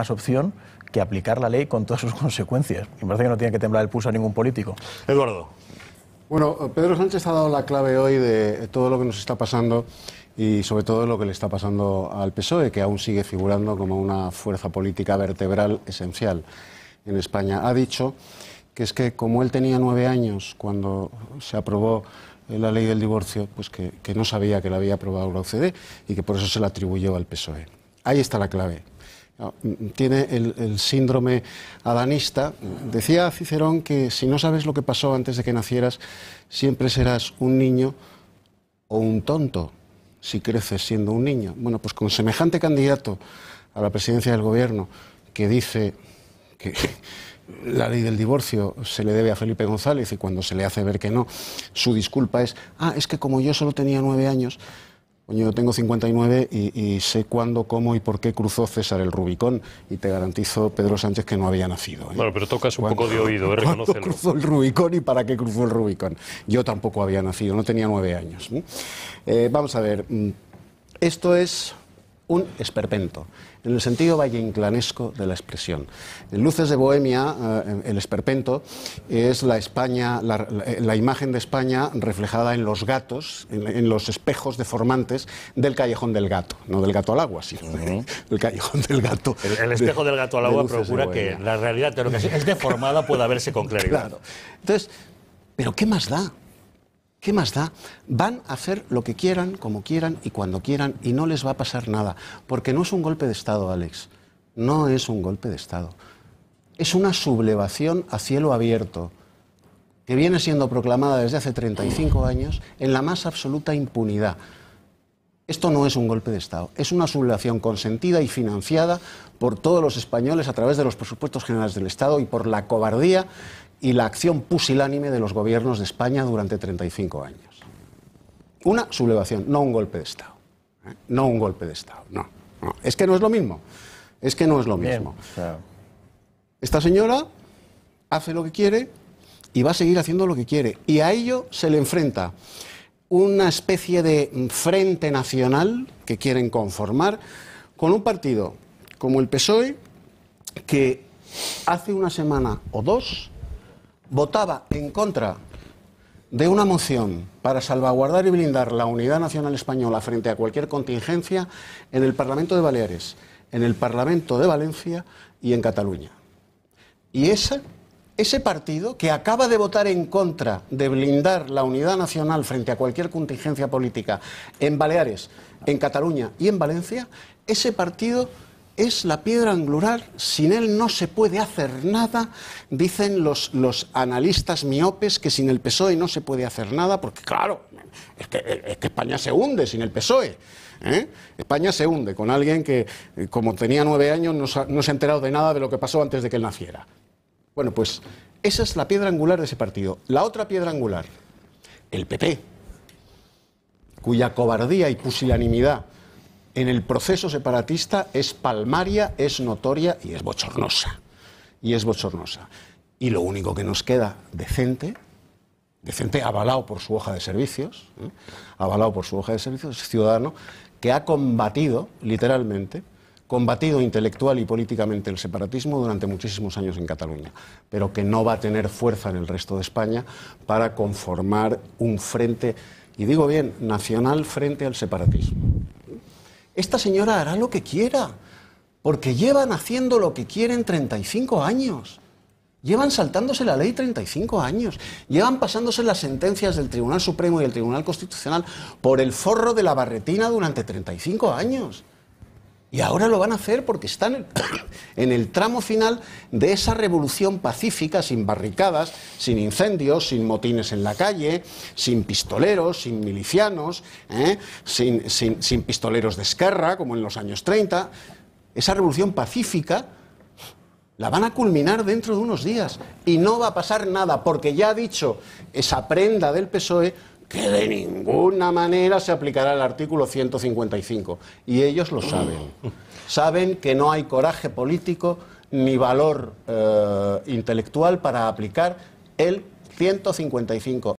más opción que aplicar la ley con todas sus consecuencias. Me parece que no tiene que temblar el pulso a ningún político. Eduardo. Bueno, Pedro Sánchez ha dado la clave hoy de todo lo que nos está pasando y sobre todo lo que le está pasando al PSOE, que aún sigue figurando como una fuerza política vertebral esencial en España. Ha dicho que es que como él tenía nueve años cuando se aprobó eh, la ley del divorcio, pues que, que no sabía que la había aprobado la OCDE y que por eso se la atribuyó al PSOE. Ahí está la clave tiene el, síndrome adanista. Decía Cicerón que si no sabes lo que pasó antes de que nacieras, siempre serás un niño o un tonto si creces siendo un niño. Bueno, pues con semejante candidato a la presidencia del gobierno que dice que la ley del divorcio se le debe a Felipe González y cuando se le hace ver que no, su disculpa es, ah, es que como yo solo tenía nueve años, Coño, yo tengo 59 y, y, sé cuándo, cómo y por qué cruzó César el Rubicón y te garantizo, Pedro Sánchez, que no había nacido. ¿eh? Bueno, pero tocas un poco de oído, ¿eh? ¿Cuándo cruzó el Rubicón y para qué cruzó el Rubicón? Yo tampoco había nacido, no tenía nueve años. Eh, vamos a ver, mm, esto es un esperpento, en el sentido valleinclanesco de la expresión. En Luces de Bohemia, eh, el esperpento es la, España, la, imagen de España reflejada en los gatos, en, los espejos deformantes del callejón del gato, no del gato al agua, sí. El callejón del gato. El, espejo del gato al agua procura que la realidad de lo que es deformada pueda verse con claridad. Entonces, ¿pero qué más da? ¿Qué más da? Van a hacer lo que quieran, como quieran y cuando quieran y no les va a pasar nada. Porque no es un golpe de Estado, Alex. No es un golpe de Estado. Es una sublevación a cielo abierto que viene siendo proclamada desde hace 35 años en la más absoluta impunidad. Esto no es un golpe de Estado, es una sublevación consentida y financiada por todos los españoles a través de los presupuestos generales del Estado y por la cobardía y la acción pusilánime de los gobiernos de España durante 35 años. Una sublevación, no un golpe de Estado. ¿eh? No un golpe de Estado, no, Es que no es lo mismo. Es que no es lo mismo. Esta señora hace lo que quiere y va a seguir haciendo lo que quiere. Y a ello se le enfrenta una especie de frente nacional que quieren conformar con un partido como el PSOE que hace una semana o dos votaba en contra de una moción para salvaguardar y blindar la unidad nacional española frente a cualquier contingencia en el Parlamento de Baleares, en el Parlamento de Valencia y en Cataluña. Y ese, partido que acaba de votar en contra de blindar la unidad nacional frente a cualquier contingencia política en Baleares, en Cataluña y en Valencia, ese partido es la piedra angular, sin él no se puede hacer nada, dicen los, analistas miopes que sin el PSOE no se puede hacer nada, porque claro, es que, España se hunde sin el PSOE. ¿eh? España se hunde con alguien que, eh, como tenía nueve años, no, no se ha enterado de nada de lo que pasó antes de que él naciera. Bueno, pues esa es la piedra angular de ese partido. La otra piedra angular, el PP, cuya cobardía y pusilanimidad en el proceso separatista es palmaria, es notoria y es bochornosa. Y es bochornosa. Y lo único que nos queda decente, decente avalado por su hoja de servicios, ¿eh? avalado por su hoja de servicios, es ciudadano que ha combatido, literalmente, combatido intelectual y políticamente el separatismo durante muchísimos años en Cataluña, pero que no va a tener fuerza en el resto de España para conformar un frente, y digo bien, nacional frente al separatismo esta señora hará lo que quiera, porque llevan haciendo lo que quieren 35 años. Llevan saltándose la ley 35 años, llevan pasándose las sentencias del Tribunal Supremo y del Tribunal Constitucional por el forro de la barretina durante 35 años. Y ahora lo van a hacer porque están en, el, tramo final de esa revolución pacífica, sin barricadas, sin incendios, sin motines en la calle, sin pistoleros, sin milicianos, ¿eh? sin, sin pistoleros de escarra como en los años 30. Esa revolución pacífica la van a culminar dentro de unos días y no va a pasar nada porque ya ha dicho esa prenda del PSOE que de ninguna manera se aplicará el artículo 155. Y ellos lo saben. Saben que no hay coraje político ni valor eh, intelectual para aplicar el 155.